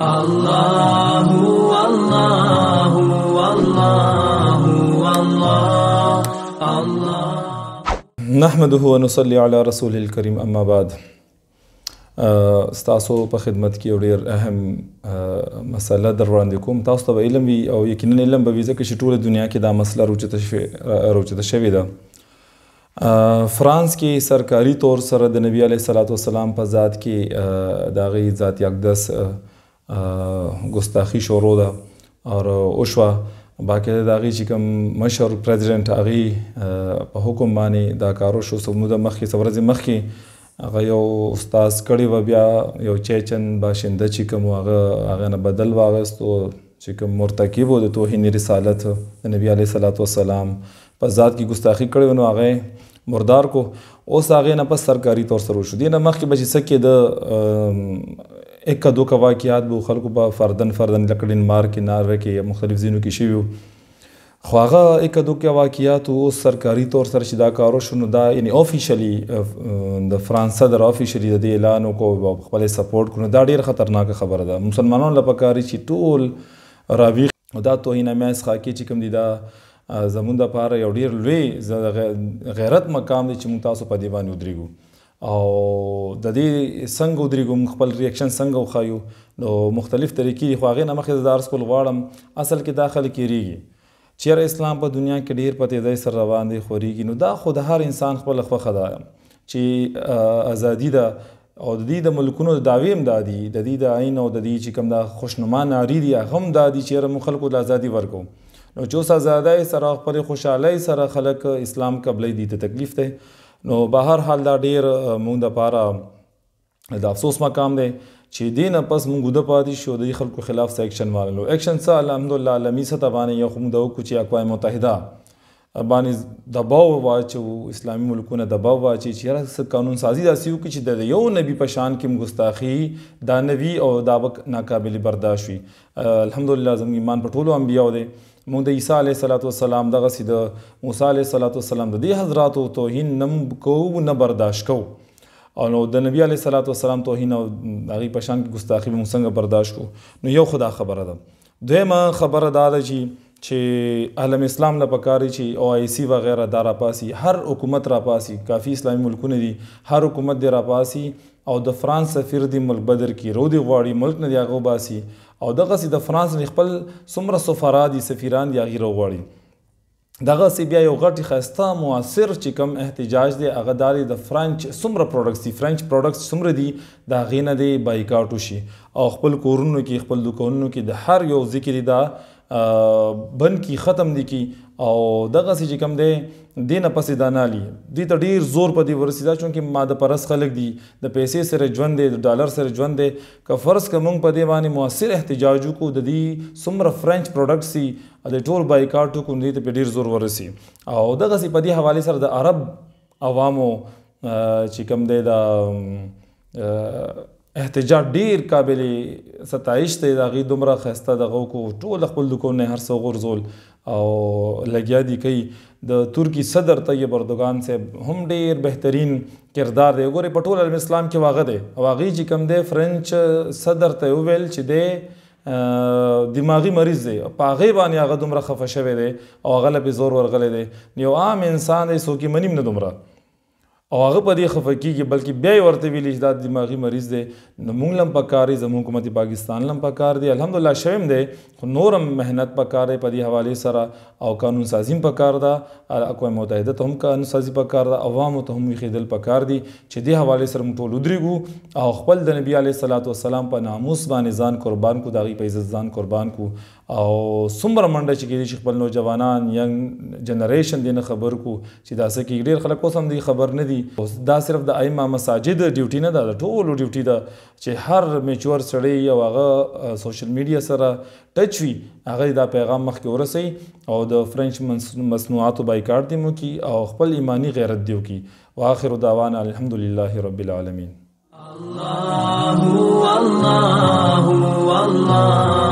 الله والله والله والله الله نحمده ونصلي على رسول الكريم اما بعد ستاسو په خدمت کې ډېر اهم مسله در وړاندې کوم تاسو ته علم وي او یقینا علم به وي ځکه چې ټوله دنیا کې دا مسله روچته شوې ده فرانس کې سرکاري طور سره د نبی علیه السلام په ذات کې د هغې ذات یقدس ګستاخی شروع ده او اوشوا باقاعده داغي چې کوم مشر پریزیدنت اغي په حکم باندې دا کارو شو سموده مخکې سورځي مخکې هغه یو استاد کړي و بیا یو چیچن باشنده چې کوم هغه هغه نه بدل واغست او چې کوم مرتکب و د توهین رسالت نبی عليه صلوات و سلام په ذات کې ګستاخی کړي نو هغه مردار کو اوس هغه نه په سرکاري تور سره شو دي نه مخکې بچ سکه د یک دو کا واقعیات به خلکو په فردن فردن لکه ډنمارک کې ناروې کې مختلف ځینو کې شوی خو هغه یک دو کا واقعیات او سرکاري تور سره شیدا کارو شنو دا یعنی افیشلی د فرانس صدر افیشلی د اعلان کو خپل سپورټ کړو دا ډیر خطرناک خبره ده مسلمانانو لپاره کاری چې ټول راوی دا توهینه مې ښاکی چې کوم دي دا زمونږ لپاره یو ډیر لوی غیرت مقام دی چې موږ تاسو په دیوان ودرېګو او د دې څنګه درېګم خپل ریاکشن څنګه وخایو نو مختلف طریقې خو هغه نه مخې دارس کول غواړم اصل کې داخله کیږي چیر اسلام په دنیا کې ډیر پته دی سر روان دی خوريږي نو دا خود هر انسان خپل خوخه ده چې ازادي ده او د دې د ملکونو د داوی هم دادي د دې د عین او د دې چې کوم د خوشنما ناری دی هم دادي چې مخ خلکو د ازادي ورکو نو چې سزا ده سره خپل خوشحالي سره خلک اسلام قبلې دي ته تکلیف ده نو بهر حال دا ډیر مونږ د پاره د افسوس مقام دی چې دین پس مونږ د پاتې شو د خلکو خلاف سیکشن والو اکشن سره الحمدلله عالمي سطح باندې یو خمو د کوچي اقوام متحده باندې دباو واچو اسلامي ملکونه دباو واچي چې هر څه قانون سازي داسي وکړي چې د یو نبی په شان کې مګستاخي دانوي او دا ناقابل برداشت وي الحمدلله زموږ ایمان په ټولو انبیاو دی مونږ د عیسی علیه صلوات والسلام دغه سید موسی علیه صلوات والسلام د دې حضرات او توهین نم کو نه برداشت کو او نو د نبی علیه صلوات والسلام توهین او هغه پشان کې ګستاخی مونږ څنګه برداشت کو نو یو خدا خبره ده دویمه خبره دا ده چې چې عالم اسلام له پکاري چې او ای سی وغیرہ دارا پاسي هر حکومت را پاسي کافی اسلامي ملکونه دي هر حکومت دی را پاسي او د فرانس سفیر دی ملک بدر کی رو دی غواړي ملک نه دی هغه باسي او دغه سي د فرانس نه خپل څومره سفرا دي سفیران دی هغه غواړي دغه سي بیا یو غټي خسته موثر چې کم احتجاج دی هغه داري د فرانچ څومره پروډکټس دي فرانچ پروډکټس څومره دي دا غینه دی بایکاټو شي او خپل کورونو کې خپل دکانونو کې د هر یو ذکر دا بند کی ختم دي کی او دغه چې کم دی دینه پسې دانالي دې ته ډیر زور په دی ورسیدا چونکی ماده پرس خلک دي د پیسې سره ژوند دی د ډالر سره ژوند دی که فرض که موږ په دې باندې موثر احتجاج وکړو د دې څومره فرنچ پروډکټ سي د ټول بایکاټ وکړو دې ته ډیر زور ورسی او دغه سي په دې حواله سره د عرب عوامو چې کم دی د احتجاج ډیر قابل ستایش ته داغي دومره خسته دغه کو ټول خپل دکان هر څو غرزول او لګیا دي کوي د ترکی صدر طیب اردوغان صاحب هم ډیر بهترین کردار دی وګوره په ټول اسلام کې واغ دی او هغه چې کم دی فرنچ صدر ته ویل چې دی دماغي مریض دی په هغه باندې هغه دومره خفه شوی دی او هغه له زور ورغلی دی یو عام انسان دی څوک یې منیم نه دومره او هغه په دې خفقېږي بلکې بیا ورته ویل چې دا دماغي مریض دی نو موږ لم پکارې زموږ حکومت پاکستان لم پکار دی الحمدلله شوم دی خو نورم مهنت پکارې په دې حواله سره او قانون سازی پکار دا اقوام متحده ته هم قانون سازی پکار دا عوامو ته هم خېدل پکار دي چې دې حواله سره ټول ودرېګو او خپل د نبی عليه صلوات و سلام په ناموس باندې ځان قربان کو داغي په عزت ځان قربان کو او څومره منډه چې کېږي چې خپل نوجوانان ینګ جنریشن دې نه خبر کو چې دا څه کې ډېر خلک اوس هم دې خبر نه دي دا صرف د ائمه مساجد ډیوټي نه ده د ټولو ډیوټي ده چې هر میچور سړی یو هغه سوشل میډیا سره ټچ وي هغه دا پیغام مخکې ورسوي او د فرنچ مصنوعاتو بایکاټ دې مو کی او خپل ایمانی غیرت دیو کی واخر دعوانا الحمدلله رب العالمین الله الله الله